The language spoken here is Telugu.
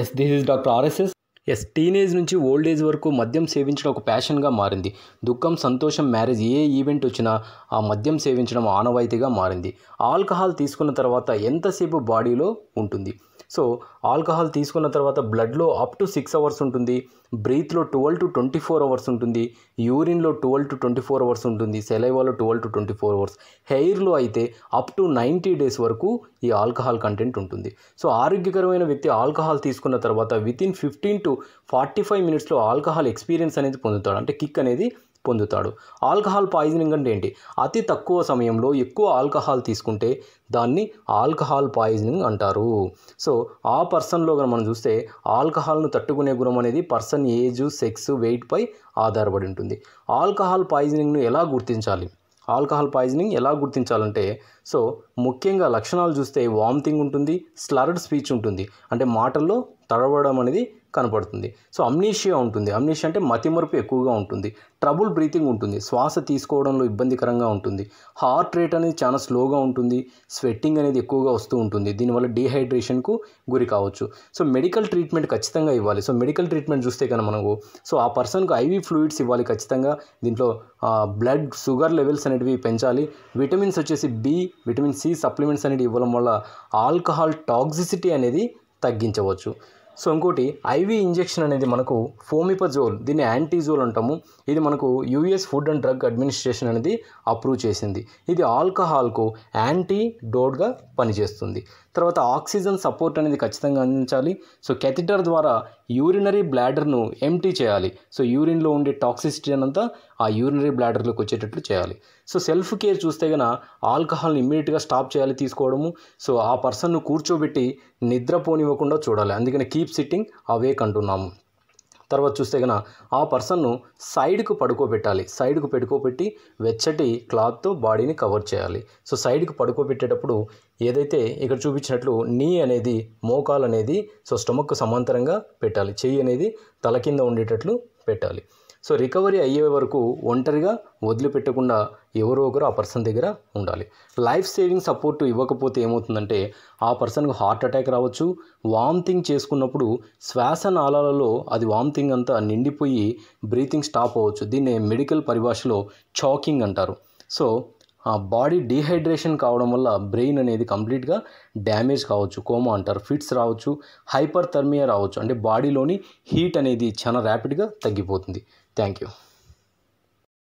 yes this is doctor RSS S teenage నుంచి ఓల్డ్ ఏజ్ వరకు మద్యం సేవించడం ఒక ప్యాషన్గా మారింది దుఃఖం సంతోషం మ్యారేజ్ ఏ ఈవెంట్ వచ్చినా ఆ మద్యం సేవించడం ఆనవాయితీగా మారింది ఆల్కహాల్ తీసుకున్న తర్వాత ఎంతసేపు బాడీలో ఉంటుంది సో ఆల్కహాల్ తీసుకున్న తర్వాత బ్లడ్లో అప్ టు సిక్స్ అవర్స్ ఉంటుంది బ్రీత్లో twelve to twenty four hours ఉంటుంది యూరిన్లో twelve to twenty four hours ఉంటుంది సెలైవాలో twelve to twenty four hours హెయిర్లో అయితే అప్ టు నైంటీ డేస్ వరకు ఈ ఆల్కహాల్ కంటెంట్ ఉంటుంది సో ఆరోగ్యకరమైన వ్యక్తి ఆల్కహాల్ తీసుకున్న తర్వాత within fifteen to forty five మినిట్స్లో ఆల్కహాల్ ఎక్స్పీరియన్స్ అనేది పొందుతాడు అంటే కిక్ అనేది పొందుతాడు ఆల్కహాల్ పాయిజనింగ్ అంటే ఏంటి అతి తక్కువ సమయంలో ఎక్కువ ఆల్కహాల్ తీసుకుంటే దాన్ని ఆల్కహాల్ పాయిజనింగ్ అంటారు సో ఆ పర్సన్లో కనుక మనం చూస్తే ఆల్కహాల్ను తట్టుకునే గుణం అనేది పర్సన్ ఏజ్ సెక్స్ వెయిట్పై ఆధారపడి ఉంటుంది ఆల్కహాల్ పాయిజనింగ్ను ఎలా గుర్తించాలి ఆల్కహాల్ పాయిజనింగ్ ఎలా గుర్తించాలంటే సో ముఖ్యంగా లక్షణాలు చూస్తే వామిటింగ్ ఉంటుంది స్లర్డ్ స్పీచ్ ఉంటుంది అంటే మాటల్లో తడవడం అనేది కనపడుతుంది సో అమ్నీషియా ఉంటుంది అమ్నీషియా అంటే మతిమరుపు ఎక్కువగా ఉంటుంది ట్రబుల్ బ్రీతింగ్ ఉంటుంది శ్వాస తీసుకోవడంలో ఇబ్బందికరంగా ఉంటుంది హార్ట్ రేట్ అనేది చాలా స్లోగా ఉంటుంది స్వెట్టింగ్ అనేది ఎక్కువగా వస్తూ ఉంటుంది దీనివల్ల డీహైడ్రేషన్కు గురి కావచ్చు సో మెడికల్ ట్రీట్మెంట్ ఖచ్చితంగా ఇవ్వాలి సో మెడికల్ ట్రీట్మెంట్ చూస్తే కనుక మనకు సో ఆ పర్సన్కు ఐవీ ఫ్లూయిడ్స్ ఇవ్వాలి ఖచ్చితంగా దీంట్లో బ్లడ్ షుగర్ లెవెల్స్ అనేటివి పెంచాలి విటమిన్స్ వచ్చేసి బి విటమిన్ సి సప్లిమెంట్స్ అనేవి ఇవ్వడం వల్ల ఆల్కహాల్ టాక్సిసిటీ అనేది తగ్గించవచ్చు సో ఇంకోటి ఐవి ఇంజెక్షన్ అనేది మనకు ఫోమిపజోల్ దీన్ని యాంటీజోల్ అంటాము ఇది మనకు US food and drug administration అనేది అప్రూవ్ చేసింది ఇది ఆల్కహాల్కు యాంటీ డోడ్గా పనిచేస్తుంది తర్వాత ఆక్సిజన్ సపోర్ట్ అనేది ఖచ్చితంగా అందించాలి సో కెథిటర్ ద్వారా యూరినరీ బ్లాడర్ను ఎంటీ చేయాలి సో యూరిన్లో ఉండే టాక్సిసిటీ అంతా ఆ యూరినరీ బ్లాడర్లోకి వచ్చేటట్లు చేయాలి సో సెల్ఫ్ కేర్ చూస్తే గన ఆల్కహాల్ని ఇమ్మీడియట్గా స్టాప్ చేయాలి తీసుకోవడము సో ఆ పర్సన్ను కూర్చోబెట్టి నిద్రపోనివ్వకుండా చూడాలి అందుకని కీప్ కీప్ సిట్టింగ్ అవేక్ అంటున్నాము తర్వాత చూస్తే కన ఆ పర్సన్ను సైడ్కు పడుకోబెట్టాలి సైడ్కు పెట్టుకోబెట్టి వెచ్చటి క్లాత్తో బాడీని కవర్ చేయాలి సో సైడ్కు పడుకోబెట్టేటప్పుడు ఏదైతే ఇక్కడ చూపించినట్లు నీ అనేది మోకాలు అనేది సో స్టమక్ సమాంతరంగా పెట్టాలి చెయ్యి అనేది తల కింద ఉండేటట్లు పెట్టాలి సో రికవరీ అయ్యే వరకు ఒంటరిగా వదిలిపెట్టకుండా ఎవరో ఒకరు ఆ పర్సన్ దగ్గర ఉండాలి లైఫ్ సేవింగ్ సపోర్ట్ ఇవ్వకపోతే ఏమవుతుందంటే ఆ పర్సన్కు హార్ట్ అటాక్ రావచ్చు వామిటింగ్ చేసుకున్నప్పుడు శ్వాస నాళాలలో అది వామిటింగ్ అంతా నిండిపోయి బ్రీతింగ్ స్టాప్ అవ్వచ్చు దీన్ని మెడికల్ పరిభాషలో చాకింగ్ అంటారు సో బాడీ డీహైడ్రేషన్ కావడం వల్ల బ్రెయిన్ అనేది కంప్లీట్గా డ్యామేజ్ కావచ్చు కోమా అంటారు ఫిట్స్ రావచ్చు హైపర్ థర్మియా రావచ్చు అంటే బాడీలోని హీట్ అనేది చాలా ర్యాపిడ్గా తగ్గిపోతుంది థ్యాంక్ యూ